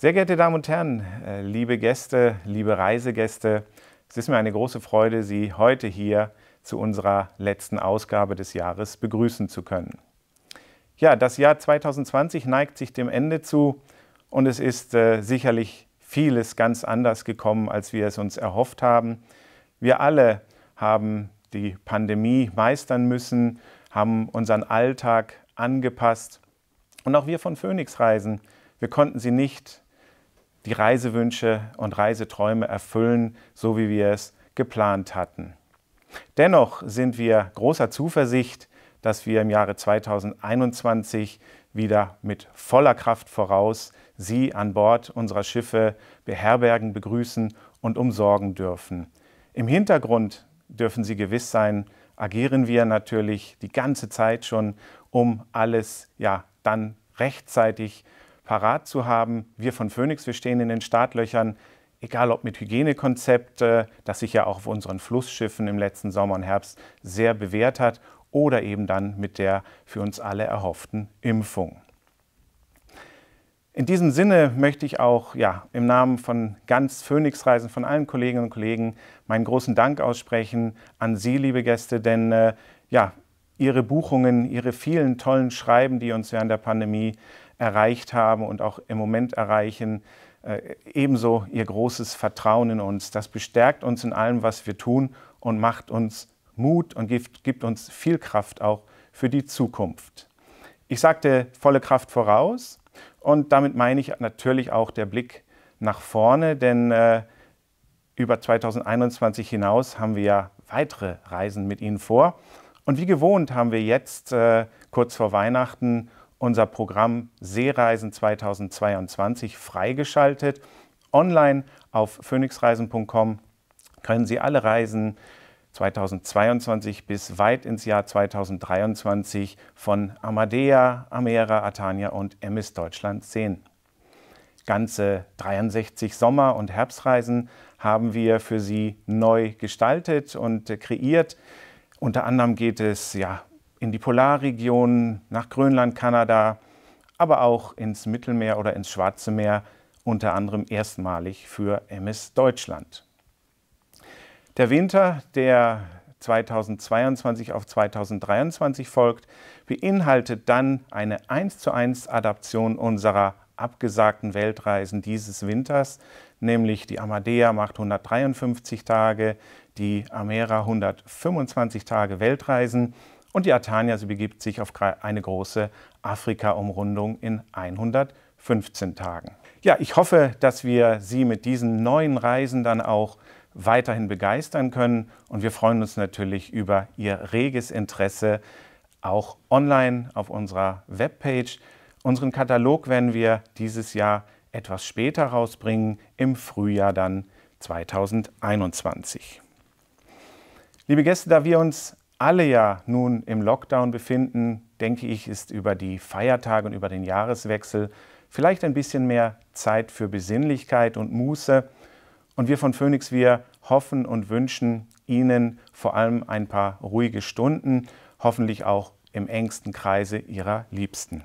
Sehr geehrte Damen und Herren, äh, liebe Gäste, liebe Reisegäste, es ist mir eine große Freude, Sie heute hier zu unserer letzten Ausgabe des Jahres begrüßen zu können. Ja, das Jahr 2020 neigt sich dem Ende zu und es ist äh, sicherlich vieles ganz anders gekommen, als wir es uns erhofft haben. Wir alle haben die Pandemie meistern müssen, haben unseren Alltag angepasst und auch wir von Phoenix Reisen, wir konnten sie nicht die Reisewünsche und Reiseträume erfüllen, so wie wir es geplant hatten. Dennoch sind wir großer Zuversicht, dass wir im Jahre 2021 wieder mit voller Kraft voraus Sie an Bord unserer Schiffe beherbergen, begrüßen und umsorgen dürfen. Im Hintergrund dürfen Sie gewiss sein, agieren wir natürlich die ganze Zeit schon, um alles ja dann rechtzeitig zu parat zu haben. Wir von Phoenix, wir stehen in den Startlöchern, egal ob mit Hygienekonzept, äh, das sich ja auch auf unseren Flussschiffen im letzten Sommer und Herbst sehr bewährt hat, oder eben dann mit der für uns alle erhofften Impfung. In diesem Sinne möchte ich auch ja, im Namen von ganz Phoenix Reisen, von allen Kolleginnen und Kollegen, meinen großen Dank aussprechen an Sie, liebe Gäste, denn äh, ja, Ihre Buchungen, Ihre vielen tollen Schreiben, die uns während der Pandemie erreicht haben und auch im Moment erreichen, äh, ebenso ihr großes Vertrauen in uns. Das bestärkt uns in allem, was wir tun und macht uns Mut und gibt, gibt uns viel Kraft auch für die Zukunft. Ich sagte volle Kraft voraus und damit meine ich natürlich auch der Blick nach vorne, denn äh, über 2021 hinaus haben wir ja weitere Reisen mit Ihnen vor. Und wie gewohnt haben wir jetzt äh, kurz vor Weihnachten unser Programm Seereisen 2022 freigeschaltet. Online auf phoenixreisen.com können Sie alle Reisen 2022 bis weit ins Jahr 2023 von Amadea, Amera, Atania und MS Deutschland sehen. Ganze 63 Sommer- und Herbstreisen haben wir für Sie neu gestaltet und kreiert. Unter anderem geht es ja in die Polarregionen, nach Grönland, Kanada, aber auch ins Mittelmeer oder ins Schwarze Meer, unter anderem erstmalig für MS Deutschland. Der Winter, der 2022 auf 2023 folgt, beinhaltet dann eine 1 zu 1 Adaption unserer abgesagten Weltreisen dieses Winters, nämlich die Amadea macht 153 Tage, die Amera 125 Tage Weltreisen und die Atania sie begibt sich auf eine große Afrika-Umrundung in 115 Tagen. Ja, ich hoffe, dass wir Sie mit diesen neuen Reisen dann auch weiterhin begeistern können. Und wir freuen uns natürlich über Ihr reges Interesse, auch online auf unserer Webpage. Unseren Katalog werden wir dieses Jahr etwas später rausbringen, im Frühjahr dann 2021. Liebe Gäste, da wir uns alle ja nun im Lockdown befinden, denke ich, ist über die Feiertage und über den Jahreswechsel vielleicht ein bisschen mehr Zeit für Besinnlichkeit und Muße. Und wir von Phoenix, wir hoffen und wünschen Ihnen vor allem ein paar ruhige Stunden, hoffentlich auch im engsten Kreise Ihrer Liebsten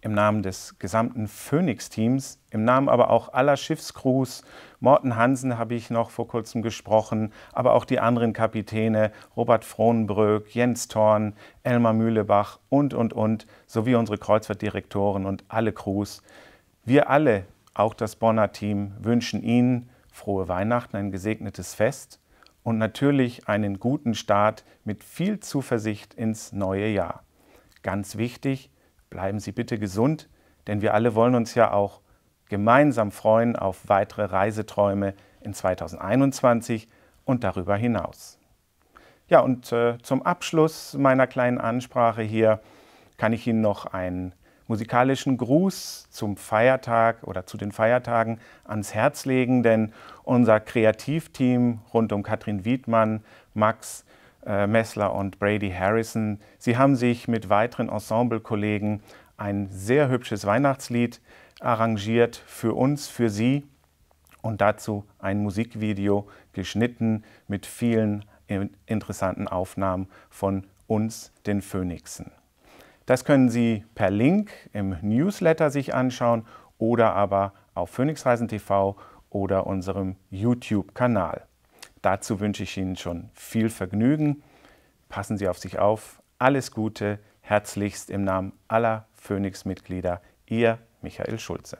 im Namen des gesamten Phoenix-Teams, im Namen aber auch aller Schiffscrews. Morten Hansen habe ich noch vor kurzem gesprochen, aber auch die anderen Kapitäne, Robert Frohnbröck, Jens Thorn, Elmar Mühlebach und, und, und, sowie unsere Kreuzfahrtdirektoren und alle Crews. Wir alle, auch das Bonner Team, wünschen Ihnen frohe Weihnachten, ein gesegnetes Fest und natürlich einen guten Start mit viel Zuversicht ins neue Jahr. Ganz wichtig, bleiben Sie bitte gesund, denn wir alle wollen uns ja auch gemeinsam freuen auf weitere Reiseträume in 2021 und darüber hinaus. Ja, und äh, zum Abschluss meiner kleinen Ansprache hier kann ich Ihnen noch einen musikalischen Gruß zum Feiertag oder zu den Feiertagen ans Herz legen, denn unser Kreativteam rund um Katrin Wiedmann, Max äh, Messler und Brady Harrison. Sie haben sich mit weiteren Ensemblekollegen ein sehr hübsches Weihnachtslied arrangiert für uns, für Sie und dazu ein Musikvideo geschnitten mit vielen interessanten Aufnahmen von uns, den Phönixen. Das können Sie per Link im Newsletter sich anschauen oder aber auf Phoenixreisen TV oder unserem YouTube-Kanal. Dazu wünsche ich Ihnen schon viel Vergnügen. Passen Sie auf sich auf. Alles Gute, herzlichst im Namen aller Phoenix-Mitglieder, Ihr Michael Schulze.